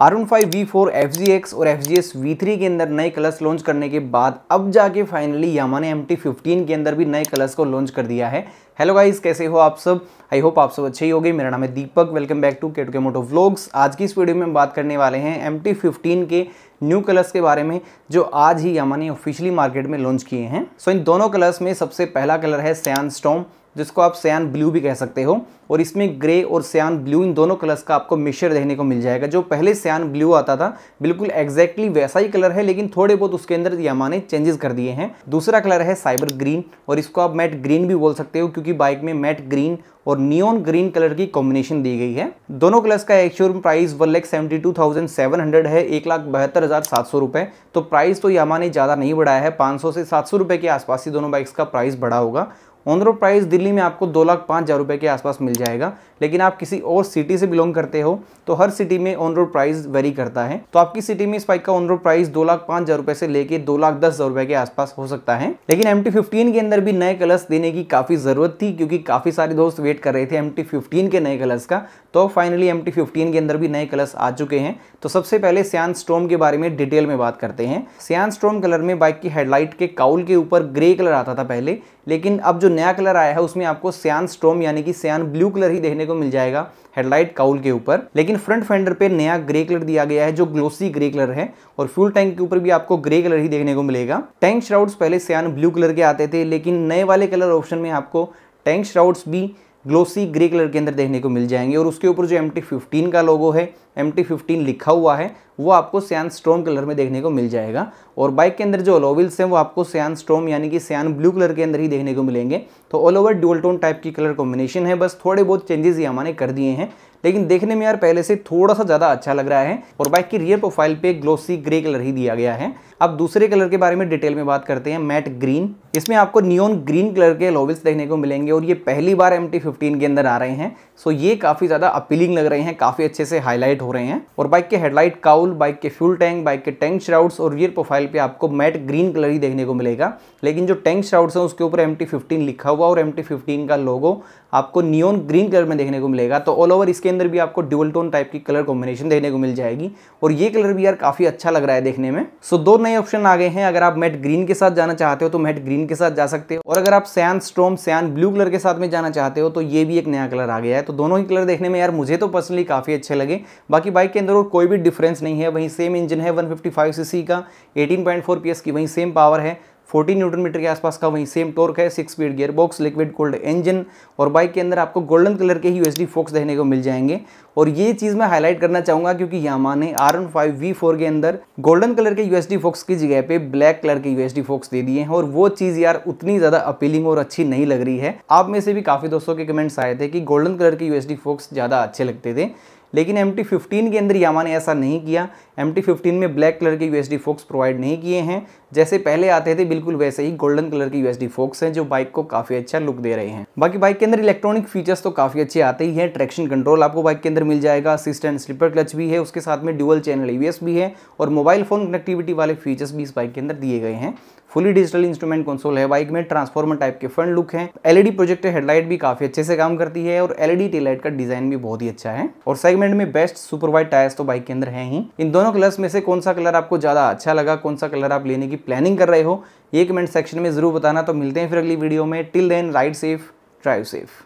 are one five V four F G X और F G S V three के अंदर नए colours launch करने के बाद अब जाके फाइनली यामा ने एम टी फिफ्टीन के अंदर भी नए कलर्स को लॉन्च कर दिया है हेलो गाइस कैसे हो आप सब आई होप आप सब अच्छे ही हो गए मेरा नाम है दीपक वेलकम बैक टू केटके के मोटो व्लॉग्स आज की इस वीडियो में हम बात करने वाले हैं एम टी फिफ्टीन के न्यू कलर्स के बारे में जो आज ही यामा ने ऑफिशियली मार्केट में लॉन्च किए हैं सो so, इन दोनों कलर्स में सबसे पहला कलर है सैन स्टॉम जिसको आप सयान ब्लू भी कह सकते हो और इसमें ग्रे और सयान ब्लू इन दोनों कलर्स का आपको मिक्सचर देखने को मिल जाएगा जो पहले सयान ब्लू आता था बिल्कुल एग्जैक्टली वैसा ही कलर है लेकिन थोड़े बहुत उसके अंदर यामा ने चेंजेस कर दिए हैं दूसरा कलर है साइबर ग्रीन और इसको आप मैट ग्रीन भी बोल सकते हो क्योंकि बाइक में मैट ग्रीन और नियोन ग्रीन कलर की कॉम्बिनेशन दी गई है दोनों कलर्स का actual price one lakh seventy two thousand seven hundred है एक लाख बहत्तर हज़ार सात सौ रुपये तो प्राइस तो यामा ने ज़्यादा नहीं बढ़ाया है पाँच सौ से सात सौ रुपये के आसपास ही दोनों बाइक्स का प्राइस बढ़ा होगा रोड प्राइस दिल्ली में आपको दो लाख पाँच हज़ार रुपये के आसपास मिल जाएगा लेकिन आप किसी और सिटी से बिलोंग करते हो तो हर सिटी में ऑन रोड प्राइस वेरी करता है तो आपकी सिटी में इस बाइक का ऑन रोड प्राइस दो लाख पाँच हज़ार रुपये से लेके दो लाख दस हज़ार रुपये के आसपास हो सकता है लेकिन एम के अंदर भी नए कलर्स देने की काफ़ी ज़रूरत थी क्योंकि काफ़ी सारे दोस्त वेट कर रहे थे एम के नए कलर्स का तो फाइनली एम के अंदर भी नए कलर्स आ चुके हैं तो सबसे पहले सियान स्ट्रोम के बारे में डिटेल में बात करते हैं सियान स्ट्रोम कलर में बाइक की हेडलाइट के काउल के ऊपर ग्रे कलर आता था पहले लेकिन अब जो नया कलर आया है उसमें आपको सियान स्ट्रोम यानी कि सियान ब्लू कलर ही देखने को मिल जाएगा हेडलाइट काउल के ऊपर लेकिन फ्रंट फेंडर पे नया ग्रे कलर दिया गया है जो ग्लोसी ग्रे कलर है और फ्यूल टैंक के ऊपर भी आपको ग्रे कलर ही देखने को मिलेगा टैंक श्राउड्स पहले सियान ब्लू कलर के आते थे लेकिन नए वाले कलर ऑप्शन में आपको टैंक श्राउड्स भी ग्लोसी ग्रे कलर के अंदर देखने को मिल जाएंगे और उसके ऊपर जो एम टी फिफ्टीन का लोगो है एम टी फिफ्टीन लिखा हुआ है वो आपको सियान स्ट्रोम कलर में देखने को मिल जाएगा और बाइक के अंदर जो ओलोविल्स हैं वो आपको सियान स्ट्रोम यानी कि सियान ब्लू कलर के अंदर ही देखने को मिलेंगे तो all over dual tone type की कलर कॉम्बिनेशन है बस थोड़े बहुत चेंजेस ये हमारे कर दिए हैं लेकिन देखने में यार पहले से थोड़ा सा ज़्यादा अच्छा लग रहा है और बाइक की रियर प्रोफाइल पे ग्लोसी ग्रे कलर ही दिया गया है अब दूसरे कलर के बारे में डिटेल में बात करते हैं मैट ग्रीन इसमें आपको नियोन ग्रीन कलर के लोविल्स देखने को मिलेंगे और ये पहली बार एम के अंदर आ रहे हैं सो ये काफ़ी ज़्यादा अपीलिंग लग रहे हैं काफ़ी अच्छे से हाईलाइट हो रहे हैं और बाइक के हेडलाइट काउल बाइक के फ्यूल टैंक बाइक के टैंक श्राउड्स और रियर प्रोफाइल पे आपको मैट ग्रीन कलर ही देखने को मिलेगा लेकिन जो टैंक श्राउड्स हैं उसके ऊपर एम लिखा हुआ और एम का लोगो आपको नियोन ग्रीन कलर में देखने को मिलेगा तो ऑल ओवर इसके अंदर भी आपको ड्यूल टोन टाइप की कलर कॉम्बिनेशन देखने को मिल जाएगी और ये कलर भी यार काफ़ी अच्छा लग रहा है देखने में सो दो नए ऑप्शन आ गए हैं अगर आप मेट ग्रीन के साथ जाना चाहते हो तो मेट ग्रीन के साथ जा सकते हो और अगर आप cyan storm cyan blue colour के साथ में जाना चाहते हो तो ये भी एक नया कलर आ गया है तो दोनों ही कलर देखने में यार मुझे तो पर्सनली काफ़ी अच्छे लगे बाकी बाइक के अंदर और कोई भी डिफरेंस नहीं है वहीं सेम इंजन है वन सीसी का एटीन पॉइंट की वहीं सेम पावर है फोर्टी न्यूटन मीटर के आसपास का वहीं सेम टॉर्क है six speed gear box liquid cooled engine और बाइक के अंदर आपको गोल्डन कलर के ही यूएसडी फोक्स देखने को मिल जाएंगे और ये चीज़ मैं हाईलाइट करना चाहूँगा क्योंकि यामा ने R N five V four के अंदर गोल्डन कलर के यूएसडी फोक्स की जगह पे ब्लैक कलर के यूएसडी फोक्स दे दिए हैं और वो चीज़ यार उतनी ज़्यादा अपीलिंग और अच्छी नहीं लग रही है आप में से भी काफ़ी दोस्तों के कमेंट्स आए थे कि गोल्डन कलर के यूएसडी फोक्स ज़्यादा अच्छे लगते थे लेकिन एम टी फिफ्टीन के अंदर यामा ने ऐसा नहीं किया एम टी फिफ्टीन में ब्लैक कलर के यू फोक्स प्रोवाइड नहीं किए हैं जैसे पहले आते थे बिल्कुल वैसे ही गोल्डन कलर के यू फोक्स हैं जो बाइक को काफ़ी अच्छा लुक दे रहे हैं बाकी बाइक के अंदर इलेक्ट्रॉनिक फीचर्स तो काफ़ी अच्छे आते ही हैं ट्रैक्शन कंट्रोल आपको बाइक के अंदर मिल जाएगा असिस्टेंट स्लिपर क्लच भी है उसके साथ में ड्यूअल चैनल ई भी है और मोबाइल फ़ोन कनेक्टिविटी वाले फीचर्स भी इस बाइक के अंदर दिए गए हैं फुली डिजिटल इंस्ट्रूमेंट कंसोल है बाइक में ट्रांसफॉर्मर टाइप के फ्रंट लुक है एलईडी प्रोजेक्टर हेडलाइट भी काफी अच्छे से काम करती है और एलईडी टेलाइट e का डिजाइन भी बहुत ही अच्छा है और सेगमेंट में बेस्ट सुपर वाइट टायर्स तो बाइक के अंदर है ही इन दोनों दोनों कलर्स में से कौन सा कलर आपको ज़्यादा अच्छा लगा कौन सा कलर आप लेने की प्लानिंग कर रहे हो ये कमेंट सेक्शन में ज़रूर बताना तो मिलते हैं फिर अगली वीडियो में till then ride safe drive safe